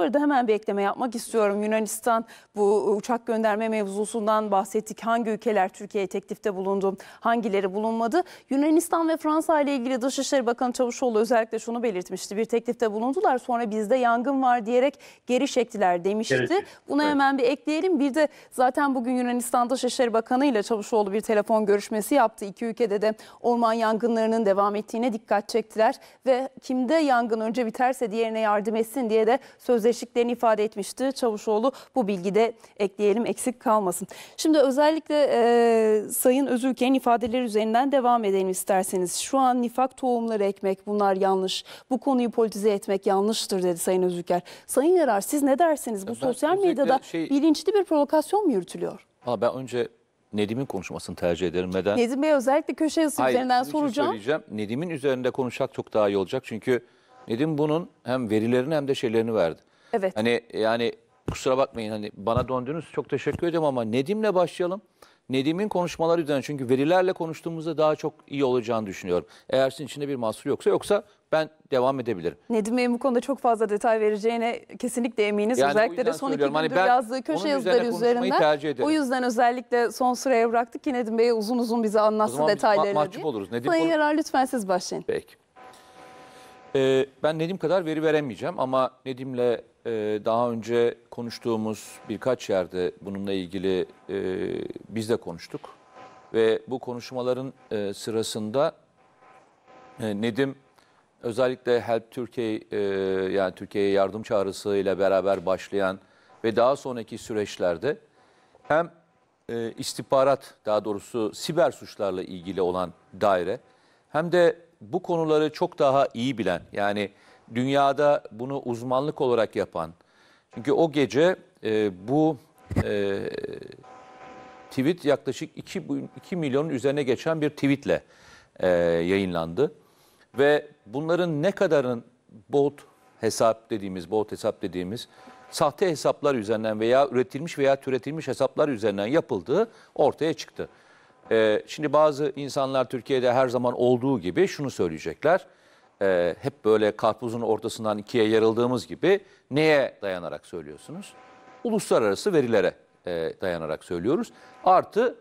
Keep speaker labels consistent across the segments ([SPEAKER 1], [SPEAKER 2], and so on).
[SPEAKER 1] Burada hemen bir ekleme yapmak istiyorum. Yunanistan bu uçak gönderme mevzusundan bahsettik. Hangi ülkeler Türkiye'ye teklifte bulundu, hangileri bulunmadı? Yunanistan ve Fransa ile ilgili Dışişleri Bakanı Çavuşoğlu özellikle şunu belirtmişti. Bir teklifte bulundular sonra bizde yangın var diyerek geri çektiler demişti. Evet. Buna evet. hemen bir ekleyelim. Bir de zaten bugün Yunanistan Dışişleri Bakanı ile Çavuşoğlu bir telefon görüşmesi yaptı. İki ülkede de orman yangınlarının devam ettiğine dikkat çektiler ve kimde yangın önce biterse diğerine yardım etsin diye de söz özdeşliklerini ifade etmişti Çavuşoğlu. Bu bilgi de ekleyelim eksik kalmasın. Şimdi özellikle e, Sayın Özülken'in ifadeler üzerinden devam edelim isterseniz. Şu an nifak tohumları ekmek bunlar yanlış. Bu konuyu politize etmek yanlıştır dedi Sayın Özülker. Sayın Yarar siz ne dersiniz? Bu ben sosyal medyada şey... bilinçli bir provokasyon mu yürütülüyor?
[SPEAKER 2] Ama ben önce Nedim'in konuşmasını tercih ederim. Neden? Nedim
[SPEAKER 1] Bey özellikle köşe yazısı Hayır, üzerinden soracağım. Söyleyeceğim.
[SPEAKER 2] Nedim'in üzerinde konuşmak çok daha iyi olacak. Çünkü Nedim bunun hem verilerini hem de şeylerini verdi. Evet. Hani yani kusura bakmayın hani bana döndünüz çok teşekkür ederim ama Nedim'le başlayalım. Nedim'in konuşmaları üzerine çünkü verilerle konuştuğumuzda daha çok iyi olacağını düşünüyorum. Eğer sizin içinde bir mahsur yoksa yoksa ben devam edebilirim.
[SPEAKER 1] Nedim Bey'in bu konuda çok fazla detay vereceğine kesinlikle eminiz. Yani özellikle de son iki hani gündür hani yazdığı köşe yazıları üzerinden. O yüzden özellikle son sıraya bıraktık ki Nedim Bey uzun uzun bize anlatsın detaylarını. Ma mahcup
[SPEAKER 2] oluruz. Nedim Buna yarar
[SPEAKER 1] lütfen siz başlayın. Peki.
[SPEAKER 2] Ee, ben Nedim kadar veri veremeyeceğim ama Nedim'le ee, daha önce konuştuğumuz birkaç yerde bununla ilgili e, biz de konuştuk. Ve bu konuşmaların e, sırasında e, Nedim özellikle Help Türkiye yani Türkiye'ye yardım çağrısı ile beraber başlayan ve daha sonraki süreçlerde hem istihbarat daha doğrusu siber suçlarla ilgili olan daire hem de bu konuları çok daha iyi bilen yani dünyada bunu uzmanlık olarak yapan. Çünkü o gece e, bu e, tweet yaklaşık 2, 2 milyonun üzerine geçen bir tweetle e, yayınlandı. Ve bunların ne kadarın bot hesap dediğimiz, bot hesap dediğimiz sahte hesaplar üzerinden veya üretilmiş veya türetilmiş hesaplar üzerinden yapıldığı ortaya çıktı. Ee, şimdi bazı insanlar Türkiye'de her zaman olduğu gibi şunu söyleyecekler e, hep böyle karpuzun ortasından ikiye yarıldığımız gibi neye dayanarak söylüyorsunuz? Uluslararası verilere e, dayanarak söylüyoruz. Artı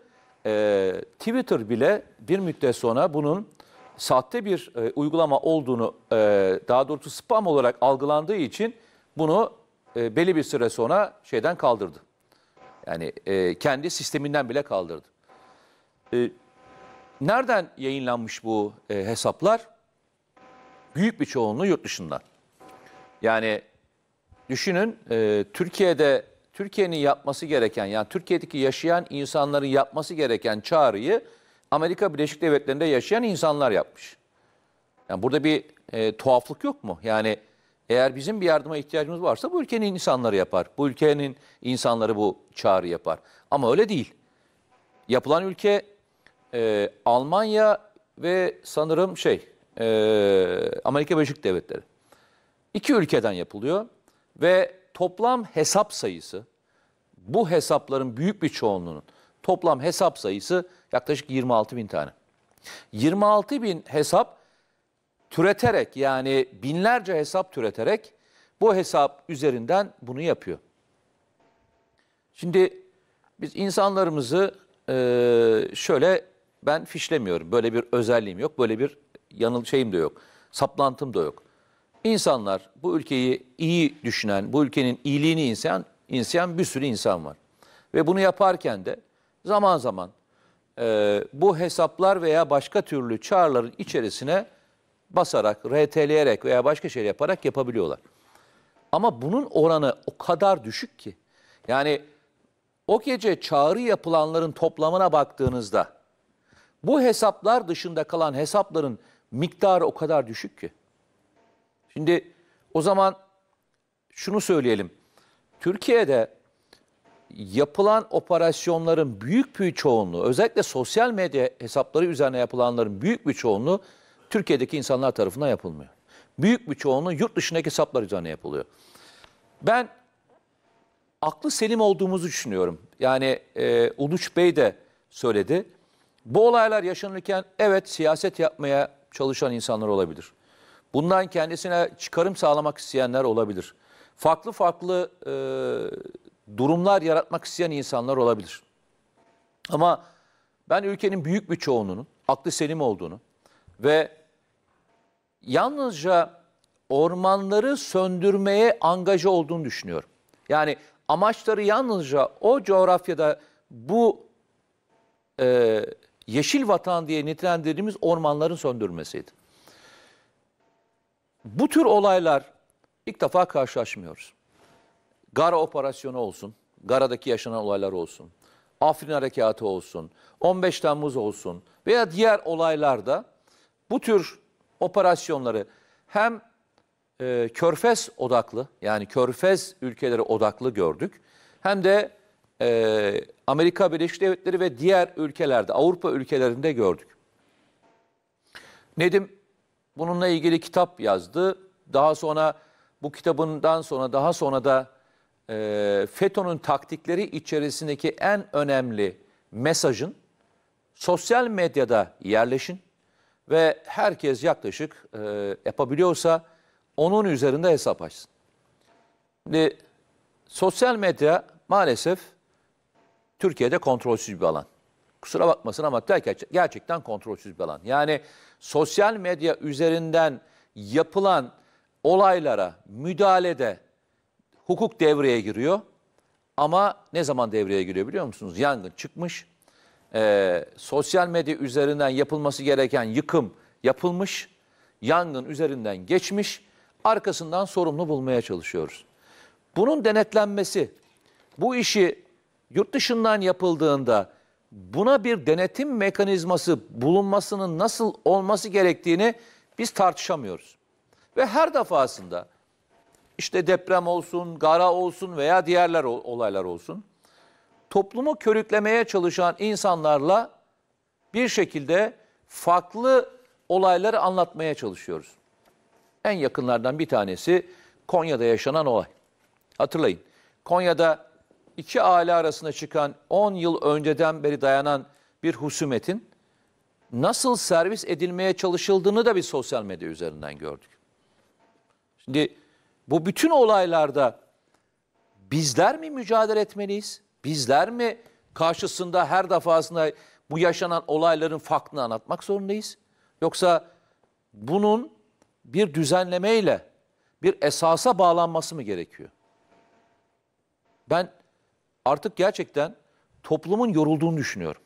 [SPEAKER 2] e, Twitter bile bir müddet sonra bunun sahte bir e, uygulama olduğunu e, daha doğrusu spam olarak algılandığı için bunu e, belli bir süre sonra şeyden kaldırdı. Yani e, kendi sisteminden bile kaldırdı. E, nereden yayınlanmış bu e, hesaplar? büyük bir çoğunluğu yurt dışından. Yani düşünün e, Türkiye'de Türkiye'nin yapması gereken yani Türkiye'deki yaşayan insanların yapması gereken çağrıyı Amerika Birleşik Devletleri'nde yaşayan insanlar yapmış. Yani burada bir e, tuhaflık yok mu? Yani eğer bizim bir yardıma ihtiyacımız varsa bu ülkenin insanları yapar. Bu ülkenin insanları bu çağrı yapar. Ama öyle değil. Yapılan ülke e, Almanya ve sanırım şey e, Amerika Birleşik Devletleri. İki ülkeden yapılıyor ve toplam hesap sayısı, bu hesapların büyük bir çoğunluğunun toplam hesap sayısı yaklaşık 26 bin tane. 26 bin hesap türeterek yani binlerce hesap türeterek bu hesap üzerinden bunu yapıyor. Şimdi biz insanlarımızı e, şöyle ben fişlemiyorum. Böyle bir özelliğim yok, böyle bir yanıl şeyim de yok. Saplantım da yok. İnsanlar bu ülkeyi iyi düşünen, bu ülkenin iyiliğini insan, insan bir sürü insan var. Ve bunu yaparken de zaman zaman e, bu hesaplar veya başka türlü çağrıların içerisine basarak, RT'leyerek veya başka şey yaparak yapabiliyorlar. Ama bunun oranı o kadar düşük ki. Yani o gece çağrı yapılanların toplamına baktığınızda bu hesaplar dışında kalan hesapların miktarı o kadar düşük ki. Şimdi o zaman şunu söyleyelim. Türkiye'de yapılan operasyonların büyük bir çoğunluğu, özellikle sosyal medya hesapları üzerine yapılanların büyük bir çoğunluğu Türkiye'deki insanlar tarafından yapılmıyor. Büyük bir çoğunluğu yurt dışındaki hesaplar üzerine yapılıyor. Ben aklı selim olduğumuzu düşünüyorum. Yani e, Uluç Bey de söyledi. Bu olaylar yaşanırken evet siyaset yapmaya çalışan insanlar olabilir. Bundan kendisine çıkarım sağlamak isteyenler olabilir. Farklı farklı e, durumlar yaratmak isteyen insanlar olabilir. Ama ben ülkenin büyük bir çoğunluğunun aklı selim olduğunu ve yalnızca ormanları söndürmeye angaja olduğunu düşünüyorum. Yani amaçları yalnızca o coğrafyada bu e, yeşil vatan diye nitelendirdiğimiz ormanların söndürmesiydi. Bu tür olaylar ilk defa karşılaşmıyoruz. Gara operasyonu olsun, Gara'daki yaşanan olaylar olsun, Afrin Harekatı olsun, 15 Temmuz olsun veya diğer olaylarda bu tür operasyonları hem e, körfez odaklı yani körfez ülkeleri odaklı gördük hem de e, Amerika Birleşik Devletleri ve diğer ülkelerde, Avrupa ülkelerinde gördük. Nedim bununla ilgili kitap yazdı. Daha sonra bu kitabından sonra daha sonra da e, FETÖ'nün taktikleri içerisindeki en önemli mesajın sosyal medyada yerleşin ve herkes yaklaşık e, yapabiliyorsa onun üzerinde hesap açsın. Şimdi sosyal medya maalesef Türkiye'de kontrolsüz bir alan. Kusura bakmasın ama gerçekten kontrolsüz bir alan. Yani sosyal medya üzerinden yapılan olaylara müdahalede hukuk devreye giriyor. Ama ne zaman devreye giriyor biliyor musunuz? Yangın çıkmış, e, sosyal medya üzerinden yapılması gereken yıkım yapılmış, yangın üzerinden geçmiş, arkasından sorumlu bulmaya çalışıyoruz. Bunun denetlenmesi, bu işi yurt dışından yapıldığında buna bir denetim mekanizması bulunmasının nasıl olması gerektiğini biz tartışamıyoruz. Ve her defasında işte deprem olsun, gara olsun veya diğerler olaylar olsun toplumu körüklemeye çalışan insanlarla bir şekilde farklı olayları anlatmaya çalışıyoruz. En yakınlardan bir tanesi Konya'da yaşanan olay. Hatırlayın. Konya'da iki aile arasında çıkan 10 yıl önceden beri dayanan bir husumetin nasıl servis edilmeye çalışıldığını da bir sosyal medya üzerinden gördük. Şimdi bu bütün olaylarda bizler mi mücadele etmeliyiz? Bizler mi karşısında her defasında bu yaşanan olayların farkını anlatmak zorundayız? Yoksa bunun bir düzenlemeyle bir esasa bağlanması mı gerekiyor? Ben artık gerçekten toplumun yorulduğunu düşünüyorum.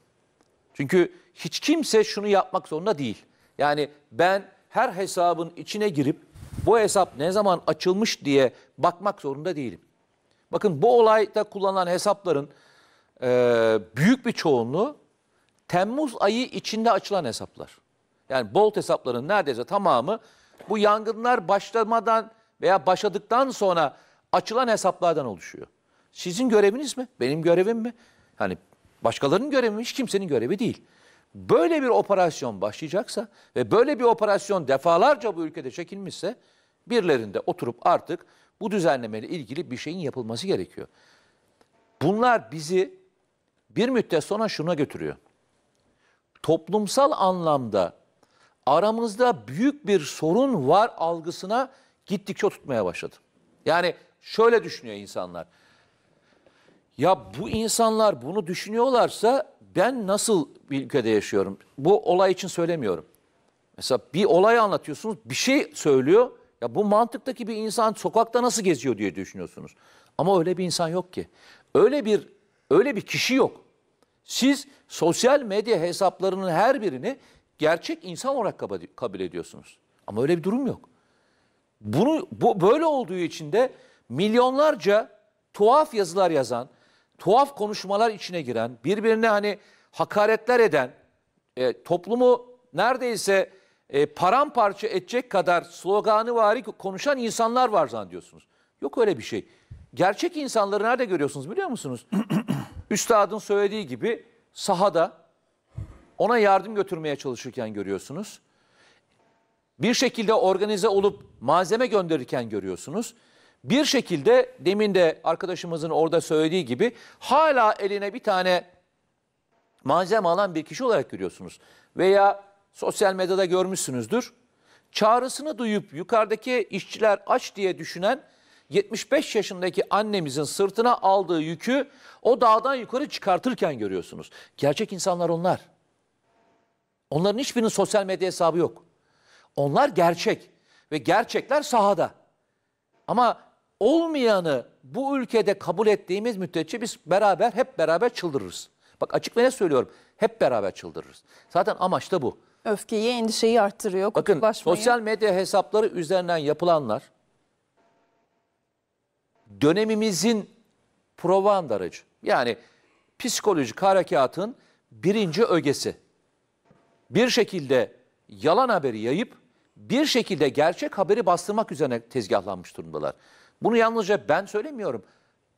[SPEAKER 2] Çünkü hiç kimse şunu yapmak zorunda değil. Yani ben her hesabın içine girip bu hesap ne zaman açılmış diye bakmak zorunda değilim. Bakın bu olayda kullanılan hesapların e, büyük bir çoğunluğu Temmuz ayı içinde açılan hesaplar. Yani Bolt hesapların neredeyse tamamı bu yangınlar başlamadan veya başladıktan sonra açılan hesaplardan oluşuyor. Sizin göreviniz mi? Benim görevim mi? Hani başkalarının görevi mi? Hiç kimsenin görevi değil. Böyle bir operasyon başlayacaksa ve böyle bir operasyon defalarca bu ülkede çekilmişse birilerinde oturup artık bu düzenlemeyle ilgili bir şeyin yapılması gerekiyor. Bunlar bizi bir müddet sonra şuna götürüyor. Toplumsal anlamda aramızda büyük bir sorun var algısına gittikçe tutmaya başladı. Yani şöyle düşünüyor insanlar. Ya bu insanlar bunu düşünüyorlarsa ben nasıl bir ülkede yaşıyorum? Bu olay için söylemiyorum. Mesela bir olay anlatıyorsunuz, bir şey söylüyor. Ya bu mantıktaki bir insan sokakta nasıl geziyor diye düşünüyorsunuz. Ama öyle bir insan yok ki. Öyle bir öyle bir kişi yok. Siz sosyal medya hesaplarının her birini gerçek insan olarak kabul ediyorsunuz. Ama öyle bir durum yok. Bunu bu böyle olduğu için de milyonlarca tuhaf yazılar yazan, tuhaf konuşmalar içine giren, birbirine hani hakaretler eden, e, toplumu neredeyse e, paramparça edecek kadar sloganı vari konuşan insanlar var zannediyorsunuz. Yok öyle bir şey. Gerçek insanları nerede görüyorsunuz biliyor musunuz? Üstadın söylediği gibi sahada ona yardım götürmeye çalışırken görüyorsunuz. Bir şekilde organize olup malzeme gönderirken görüyorsunuz bir şekilde demin de arkadaşımızın orada söylediği gibi hala eline bir tane malzeme alan bir kişi olarak görüyorsunuz. Veya sosyal medyada görmüşsünüzdür. Çağrısını duyup yukarıdaki işçiler aç diye düşünen 75 yaşındaki annemizin sırtına aldığı yükü o dağdan yukarı çıkartırken görüyorsunuz. Gerçek insanlar onlar. Onların hiçbirinin sosyal medya hesabı yok. Onlar gerçek ve gerçekler sahada. Ama olmayanı bu ülkede kabul ettiğimiz müddetçe biz beraber hep beraber çıldırırız. Bak açık ve ne söylüyorum. Hep beraber çıldırırız. Zaten amaç da bu. Öfkeyi, endişeyi arttırıyor. Bakın sosyal medya hesapları üzerinden yapılanlar dönemimizin provand aracı. Yani psikolojik harekatın birinci ögesi. Bir şekilde yalan haberi yayıp bir şekilde gerçek haberi bastırmak üzerine tezgahlanmış durumdalar. Bunu yalnızca ben söylemiyorum.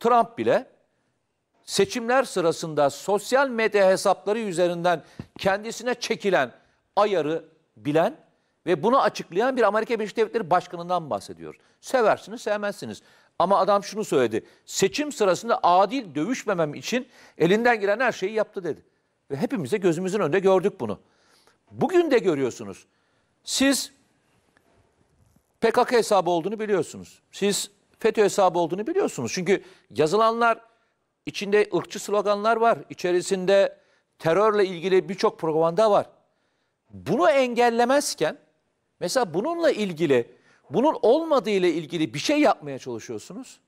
[SPEAKER 2] Trump bile seçimler sırasında sosyal medya hesapları üzerinden kendisine çekilen ayarı bilen ve bunu açıklayan bir Amerika Birleşik Devletleri Başkanı'ndan bahsediyoruz. Seversiniz, sevmezsiniz. Ama adam şunu söyledi. Seçim sırasında adil dövüşmemem için elinden gelen her şeyi yaptı dedi. Ve hepimiz gözümüzün önünde gördük bunu. Bugün de görüyorsunuz. Siz PKK hesabı olduğunu biliyorsunuz. Siz FETÖ hesabı olduğunu biliyorsunuz. Çünkü yazılanlar içinde ırkçı sloganlar var. İçerisinde terörle ilgili birçok propaganda var. Bunu engellemezken mesela bununla ilgili bunun olmadığı ile ilgili bir şey yapmaya çalışıyorsunuz.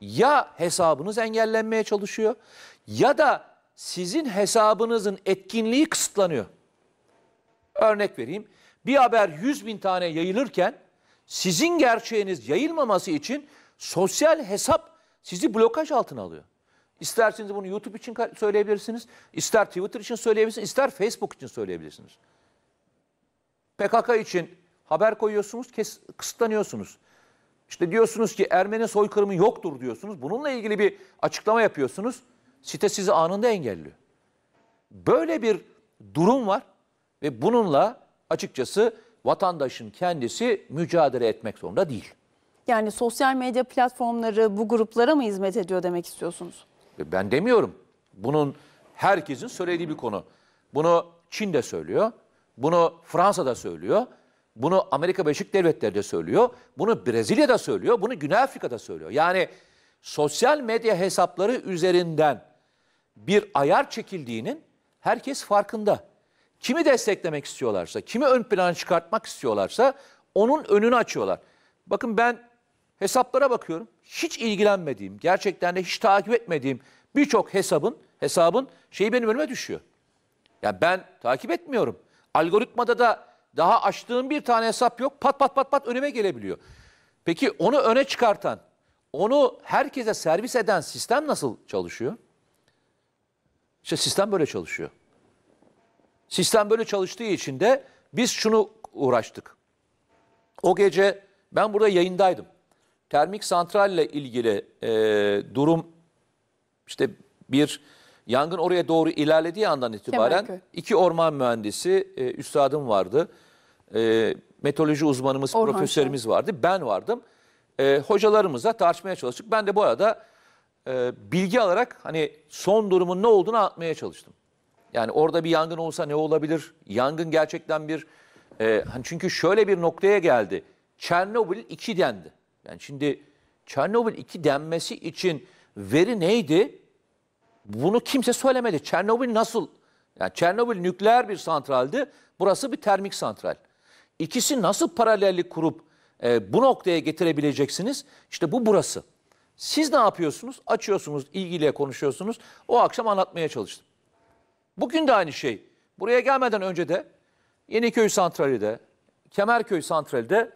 [SPEAKER 2] Ya hesabınız engellenmeye çalışıyor ya da sizin hesabınızın etkinliği kısıtlanıyor. Örnek vereyim. Bir haber 100 bin tane yayılırken sizin gerçeğiniz yayılmaması için Sosyal hesap sizi blokaj altına alıyor. İsterseniz bunu YouTube için söyleyebilirsiniz, ister Twitter için söyleyebilirsiniz, ister Facebook için söyleyebilirsiniz. PKK için haber koyuyorsunuz, kes, kısıtlanıyorsunuz. İşte diyorsunuz ki Ermeni soykırımı yoktur diyorsunuz. Bununla ilgili bir açıklama yapıyorsunuz. Site sizi anında engelliyor. Böyle bir durum var ve bununla açıkçası vatandaşın kendisi mücadele etmek zorunda değil.
[SPEAKER 1] Yani sosyal medya platformları bu gruplara mı hizmet ediyor demek istiyorsunuz?
[SPEAKER 2] E, ben demiyorum. Bunun herkesin söylediği bir konu. Bunu Çin de söylüyor. Bunu Fransa da söylüyor. Bunu Amerika Birleşik Devletleri de söylüyor. Bunu Brezilya da söylüyor. Bunu Güney Afrika da söylüyor. Yani sosyal medya hesapları üzerinden bir ayar çekildiğinin herkes farkında. Kimi desteklemek istiyorlarsa, kimi ön plana çıkartmak istiyorlarsa onun önünü açıyorlar. Bakın ben hesaplara bakıyorum. Hiç ilgilenmediğim, gerçekten de hiç takip etmediğim birçok hesabın hesabın şeyi benim önüme düşüyor. Yani ben takip etmiyorum. Algoritmada da daha açtığım bir tane hesap yok. Pat pat pat pat önüme gelebiliyor. Peki onu öne çıkartan, onu herkese servis eden sistem nasıl çalışıyor? İşte sistem böyle çalışıyor. Sistem böyle çalıştığı için de biz şunu uğraştık. O gece ben burada yayındaydım termik santralle ilgili e, durum işte bir yangın oraya doğru ilerlediği andan itibaren Kemalköy. iki orman mühendisi e, üstadım vardı. E, meteoroloji uzmanımız, Orhan profesörümüz Şen. vardı. Ben vardım. E, hocalarımızla tartışmaya çalıştık. Ben de bu arada e, bilgi alarak hani son durumun ne olduğunu anlatmaya çalıştım. Yani orada bir yangın olsa ne olabilir? Yangın gerçekten bir... E, hani çünkü şöyle bir noktaya geldi. Çernobil 2 dendi. Yani şimdi Çernobil 2 denmesi için veri neydi? Bunu kimse söylemedi. Çernobil nasıl? Yani Çernobil nükleer bir santraldi. Burası bir termik santral. İkisi nasıl paralellik kurup e, bu noktaya getirebileceksiniz? İşte bu burası. Siz ne yapıyorsunuz? Açıyorsunuz, ilgiliye konuşuyorsunuz. O akşam anlatmaya çalıştım. Bugün de aynı şey. Buraya gelmeden önce de Yeniköy Santrali'de, Kemerköy Santrali'de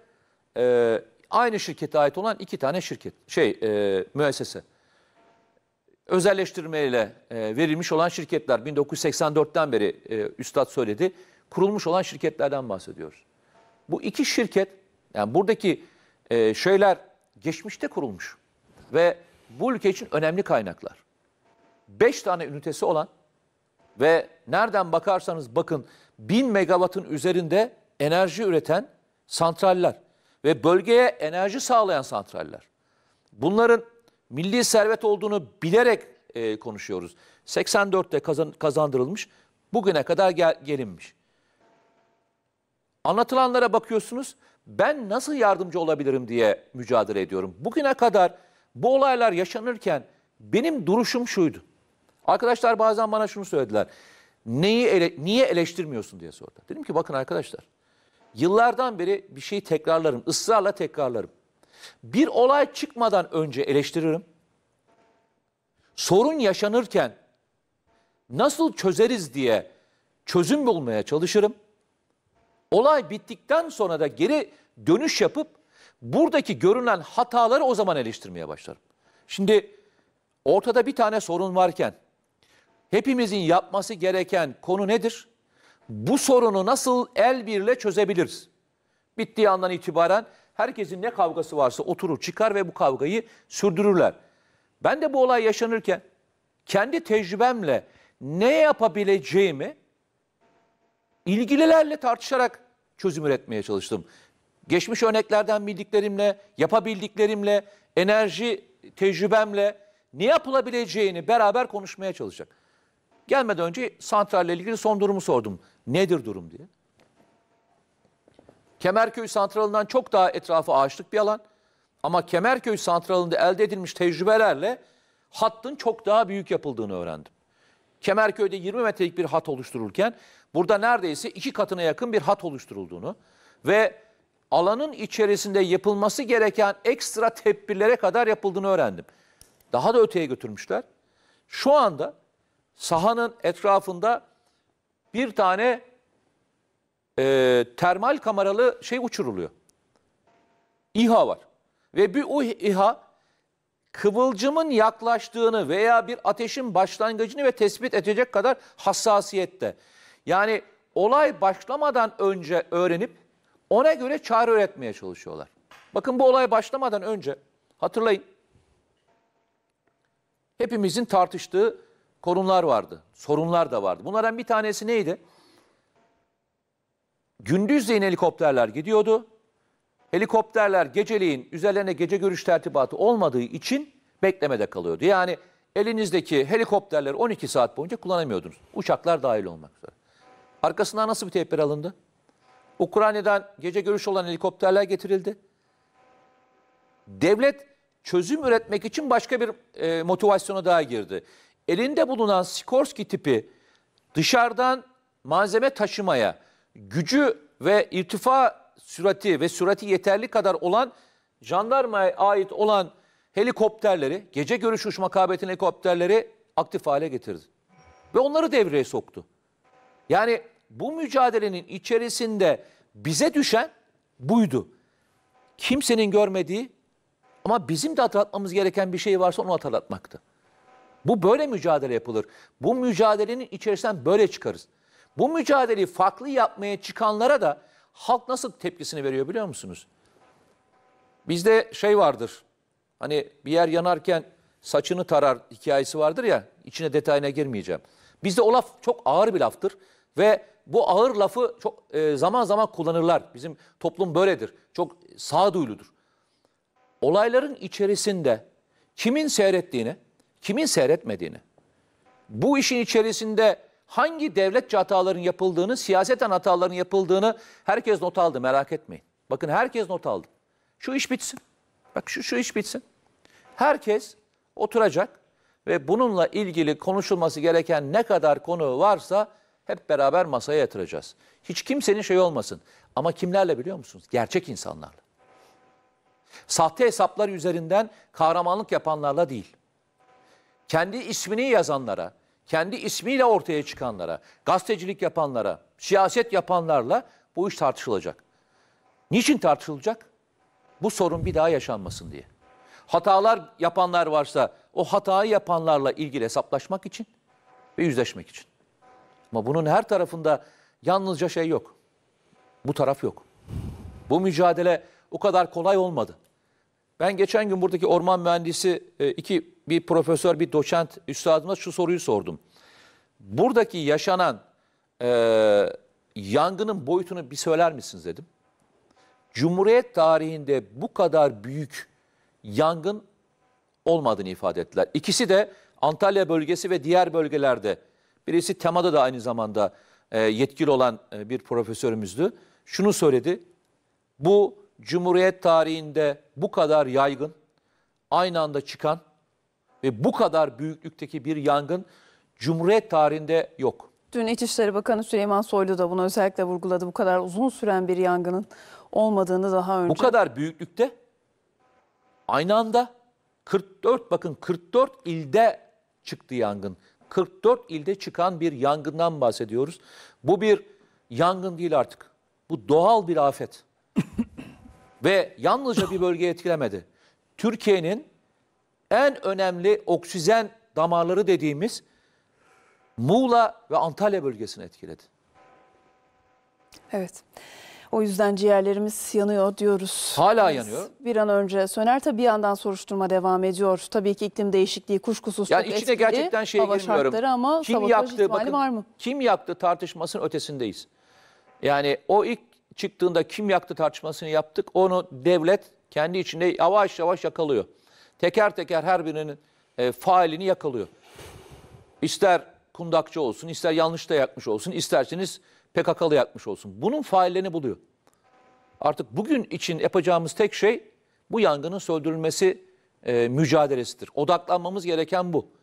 [SPEAKER 2] e, aynı şirkete ait olan iki tane şirket, şey e, müessese. Özelleştirmeyle e, verilmiş olan şirketler 1984'ten beri e, üstad söyledi. Kurulmuş olan şirketlerden bahsediyoruz. Bu iki şirket yani buradaki e, şeyler geçmişte kurulmuş ve bu ülke için önemli kaynaklar. Beş tane ünitesi olan ve nereden bakarsanız bakın bin megawattın üzerinde enerji üreten santraller ve bölgeye enerji sağlayan santraller. Bunların milli servet olduğunu bilerek e, konuşuyoruz. 84'te kazan, kazandırılmış, bugüne kadar gel, gelinmiş. Anlatılanlara bakıyorsunuz, ben nasıl yardımcı olabilirim diye mücadele ediyorum. Bugüne kadar bu olaylar yaşanırken benim duruşum şuydu. Arkadaşlar bazen bana şunu söylediler. Neyi ele, niye eleştirmiyorsun diye sordu. Dedim ki bakın arkadaşlar Yıllardan beri bir şeyi tekrarlarım, ısrarla tekrarlarım. Bir olay çıkmadan önce eleştiririm. Sorun yaşanırken nasıl çözeriz diye çözüm bulmaya çalışırım. Olay bittikten sonra da geri dönüş yapıp buradaki görünen hataları o zaman eleştirmeye başlarım. Şimdi ortada bir tane sorun varken hepimizin yapması gereken konu nedir? bu sorunu nasıl el birle çözebiliriz? Bittiği andan itibaren herkesin ne kavgası varsa oturur çıkar ve bu kavgayı sürdürürler. Ben de bu olay yaşanırken kendi tecrübemle ne yapabileceğimi ilgililerle tartışarak çözüm üretmeye çalıştım. Geçmiş örneklerden bildiklerimle, yapabildiklerimle, enerji tecrübemle ne yapılabileceğini beraber konuşmaya çalışacak. Gelmeden önce santralle ilgili son durumu sordum. Nedir durum diye. Kemerköy santralından çok daha etrafı ağaçlık bir alan. Ama Kemerköy santralında elde edilmiş tecrübelerle hattın çok daha büyük yapıldığını öğrendim. Kemerköy'de 20 metrelik bir hat oluşturulurken burada neredeyse iki katına yakın bir hat oluşturulduğunu ve alanın içerisinde yapılması gereken ekstra tedbirlere kadar yapıldığını öğrendim. Daha da öteye götürmüşler. Şu anda sahanın etrafında bir tane e, termal kameralı şey uçuruluyor. İHA var. Ve bir o İHA kıvılcımın yaklaştığını veya bir ateşin başlangıcını ve tespit edecek kadar hassasiyette. Yani olay başlamadan önce öğrenip ona göre çare üretmeye çalışıyorlar. Bakın bu olay başlamadan önce hatırlayın hepimizin tartıştığı Korunlar vardı, sorunlar da vardı. Bunlardan bir tanesi neydi? Gündüzleyin helikopterler gidiyordu. Helikopterler geceliğin üzerlerine gece görüş tertibatı olmadığı için beklemede kalıyordu. Yani elinizdeki helikopterleri 12 saat boyunca kullanamıyordunuz. Uçaklar dahil olmak üzere. Arkasından nasıl bir tedbir alındı? Ukrayna'dan gece görüş olan helikopterler getirildi. Devlet çözüm üretmek için başka bir e, motivasyona daha girdi elinde bulunan Sikorsky tipi dışarıdan malzeme taşımaya gücü ve irtifa sürati ve sürati yeterli kadar olan jandarmaya ait olan helikopterleri, gece görüş uçma kabiliyetinin helikopterleri aktif hale getirdi. Ve onları devreye soktu. Yani bu mücadelenin içerisinde bize düşen buydu. Kimsenin görmediği ama bizim de hatırlatmamız gereken bir şey varsa onu hatırlatmaktı. Bu böyle mücadele yapılır. Bu mücadelenin içerisinden böyle çıkarız. Bu mücadeleyi farklı yapmaya çıkanlara da halk nasıl tepkisini veriyor biliyor musunuz? Bizde şey vardır. Hani bir yer yanarken saçını tarar hikayesi vardır ya. İçine detayına girmeyeceğim. Bizde o laf çok ağır bir laftır ve bu ağır lafı çok e, zaman zaman kullanırlar. Bizim toplum böyledir. Çok sağduyuludur. Olayların içerisinde kimin seyrettiğini kimin seyretmediğini, bu işin içerisinde hangi devlet hataların yapıldığını, siyaseten hataların yapıldığını herkes not aldı merak etmeyin. Bakın herkes not aldı. Şu iş bitsin. Bak şu, şu iş bitsin. Herkes oturacak ve bununla ilgili konuşulması gereken ne kadar konu varsa hep beraber masaya yatıracağız. Hiç kimsenin şey olmasın. Ama kimlerle biliyor musunuz? Gerçek insanlarla. Sahte hesaplar üzerinden kahramanlık yapanlarla değil kendi ismini yazanlara, kendi ismiyle ortaya çıkanlara, gazetecilik yapanlara, siyaset yapanlarla bu iş tartışılacak. Niçin tartışılacak? Bu sorun bir daha yaşanmasın diye. Hatalar yapanlar varsa o hatayı yapanlarla ilgili hesaplaşmak için ve yüzleşmek için. Ama bunun her tarafında yalnızca şey yok. Bu taraf yok. Bu mücadele o kadar kolay olmadı. Ben geçen gün buradaki orman mühendisi e, iki bir profesör, bir doçent üstadıma şu soruyu sordum. Buradaki yaşanan e, yangının boyutunu bir söyler misiniz dedim. Cumhuriyet tarihinde bu kadar büyük yangın olmadığını ifade ettiler. İkisi de Antalya bölgesi ve diğer bölgelerde. Birisi temada da aynı zamanda e, yetkili olan e, bir profesörümüzdü. Şunu söyledi. Bu Cumhuriyet tarihinde bu kadar yaygın, aynı anda çıkan ve bu kadar büyüklükteki bir yangın Cumhuriyet tarihinde yok.
[SPEAKER 1] Dün İçişleri Bakanı Süleyman Soylu da bunu özellikle vurguladı. Bu kadar uzun süren bir yangının olmadığını daha önce. Bu
[SPEAKER 2] kadar büyüklükte aynı anda 44 bakın 44 ilde çıktı yangın. 44 ilde çıkan bir yangından bahsediyoruz. Bu bir yangın değil artık. Bu doğal bir afet. Ve yalnızca bir bölgeyi etkilemedi. Türkiye'nin en önemli oksijen damarları dediğimiz Muğla ve Antalya bölgesini etkiledi.
[SPEAKER 1] Evet. O yüzden ciğerlerimiz yanıyor diyoruz. Hala Biz yanıyor. Bir an önce söner tabii bir yandan soruşturma devam ediyor. Tabii ki iklim değişikliği kuşkusuz yani çok etkili. gerçekten şeye hava girmiyorum. şartları ama kim yaktı, bakın, var mı?
[SPEAKER 2] Kim yaktı tartışmasının ötesindeyiz. Yani o ilk çıktığında kim yaktı tartışmasını yaptık. Onu devlet kendi içinde yavaş yavaş yakalıyor teker teker her birinin e, failini yakalıyor. İster kundakçı olsun, ister yanlış da yakmış olsun, isterseniz PKK'lı yakmış olsun. Bunun faillerini buluyor. Artık bugün için yapacağımız tek şey bu yangının söndürülmesi e, mücadelesidir. Odaklanmamız gereken bu.